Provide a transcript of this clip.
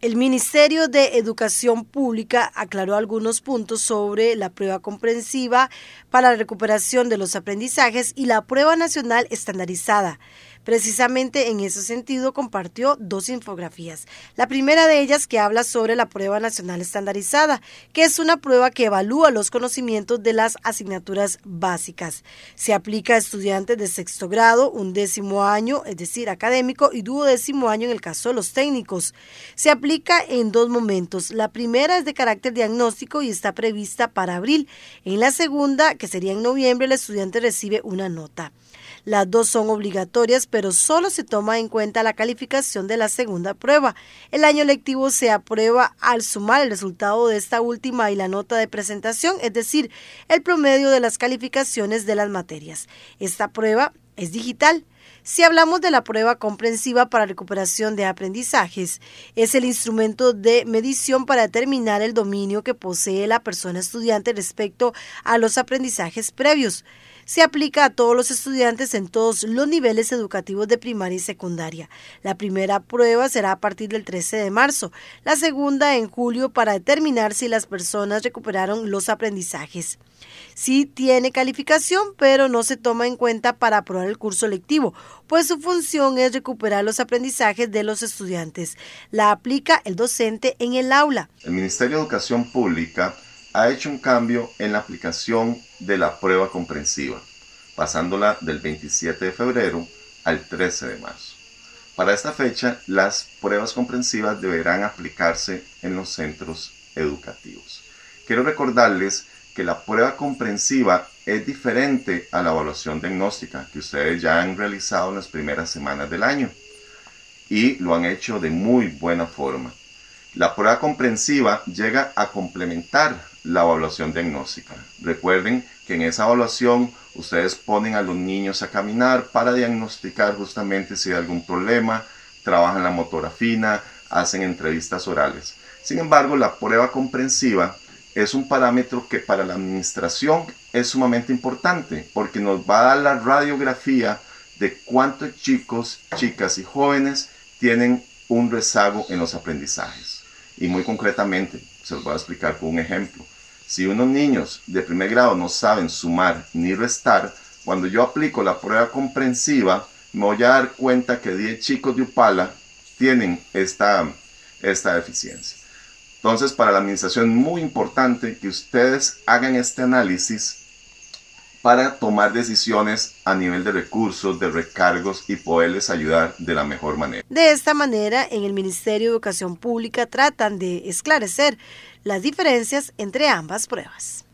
El Ministerio de Educación Pública aclaró algunos puntos sobre la prueba comprensiva para la recuperación de los aprendizajes y la prueba nacional estandarizada. Precisamente en ese sentido compartió dos infografías. La primera de ellas que habla sobre la prueba nacional estandarizada, que es una prueba que evalúa los conocimientos de las asignaturas básicas. Se aplica a estudiantes de sexto grado, un décimo año, es decir, académico, y duodécimo año en el caso de los técnicos. Se aplica en dos momentos. La primera es de carácter diagnóstico y está prevista para abril. En la segunda, que sería en noviembre, el estudiante recibe una nota. Las dos son obligatorias, pero solo se toma en cuenta la calificación de la segunda prueba. El año lectivo se aprueba al sumar el resultado de esta última y la nota de presentación, es decir, el promedio de las calificaciones de las materias. Esta prueba es digital si hablamos de la prueba comprensiva para recuperación de aprendizajes, es el instrumento de medición para determinar el dominio que posee la persona estudiante respecto a los aprendizajes previos. Se aplica a todos los estudiantes en todos los niveles educativos de primaria y secundaria. La primera prueba será a partir del 13 de marzo, la segunda en julio para determinar si las personas recuperaron los aprendizajes. Sí tiene calificación, pero no se toma en cuenta para aprobar el curso lectivo pues su función es recuperar los aprendizajes de los estudiantes. La aplica el docente en el aula. El Ministerio de Educación Pública ha hecho un cambio en la aplicación de la prueba comprensiva, pasándola del 27 de febrero al 13 de marzo. Para esta fecha, las pruebas comprensivas deberán aplicarse en los centros educativos. Quiero recordarles la prueba comprensiva es diferente a la evaluación diagnóstica que ustedes ya han realizado en las primeras semanas del año y lo han hecho de muy buena forma. La prueba comprensiva llega a complementar la evaluación diagnóstica. Recuerden que en esa evaluación ustedes ponen a los niños a caminar para diagnosticar justamente si hay algún problema, trabajan la motora fina, hacen entrevistas orales. Sin embargo, la prueba comprensiva es un parámetro que para la administración es sumamente importante porque nos va a dar la radiografía de cuántos chicos, chicas y jóvenes tienen un rezago en los aprendizajes. Y muy concretamente, se los voy a explicar con un ejemplo. Si unos niños de primer grado no saben sumar ni restar, cuando yo aplico la prueba comprensiva, me voy a dar cuenta que 10 chicos de Upala tienen esta, esta deficiencia. Entonces, para la administración es muy importante que ustedes hagan este análisis para tomar decisiones a nivel de recursos, de recargos y poderles ayudar de la mejor manera. De esta manera, en el Ministerio de Educación Pública tratan de esclarecer las diferencias entre ambas pruebas.